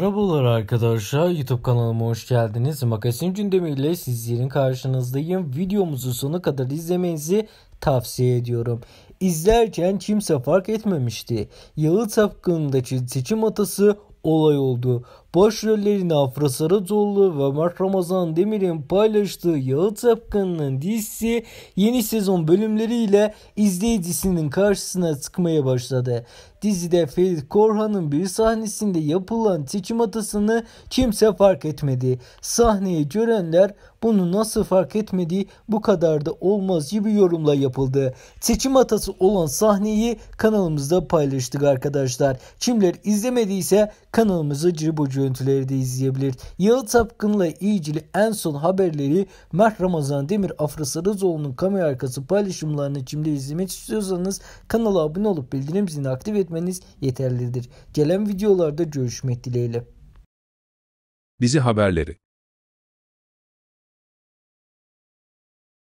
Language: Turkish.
Merhabalar arkadaşlar YouTube kanalıma hoş geldiniz. Magazin gündemi ile sizlerin karşınızdayım. Videomuzu sonuna kadar izlemenizi tavsiye ediyorum. İzlerken kimse fark etmemişti. Yalı Tapkın'daki seçim atası olay oldu. Başrollerini Afra Saratoğlu ve Mert Ramazan Demir'in paylaştığı Yağıt Akkan'ın dizisi yeni sezon bölümleriyle izleyicisinin karşısına çıkmaya başladı. Dizide Ferit Korhan'ın bir sahnesinde yapılan seçim atasını kimse fark etmedi. Sahneyi görenler bunu nasıl fark etmediği bu kadar da olmaz gibi yorumla yapıldı. Seçim atası olan sahneyi kanalımızda paylaştık arkadaşlar. Kimler izlemediyse kanalımızı cibucu görüntüleri de izleyebilir. Yıl Tapkın'la ilgili en son haberleri Mert Ramazan Demir Afra Sarızoğlu'nun kamera arkası paylaşımlarını şimdi izlemek istiyorsanız kanala abone olup bildirim zilini aktif etmeniz yeterlidir. Gelen videolarda görüşmek dileğiyle. Dizi haberleri